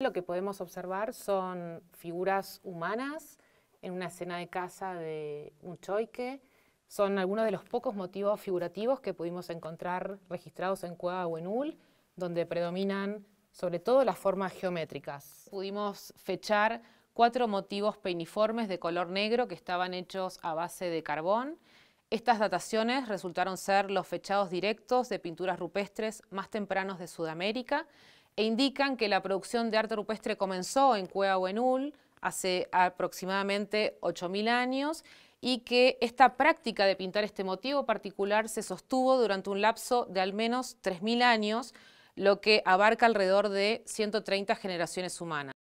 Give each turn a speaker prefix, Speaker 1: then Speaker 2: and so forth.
Speaker 1: Lo que podemos observar son figuras humanas en una escena de casa de un choique. Son algunos de los pocos motivos figurativos que pudimos encontrar registrados en Cueva Huenul, donde predominan sobre todo las formas geométricas. Pudimos fechar cuatro motivos peiniformes de color negro que estaban hechos a base de carbón. Estas dataciones resultaron ser los fechados directos de pinturas rupestres más tempranos de Sudamérica e indican que la producción de arte rupestre comenzó en Cueva Buenul hace aproximadamente 8.000 años y que esta práctica de pintar este motivo particular se sostuvo durante un lapso de al menos 3.000 años, lo que abarca alrededor de 130 generaciones
Speaker 2: humanas.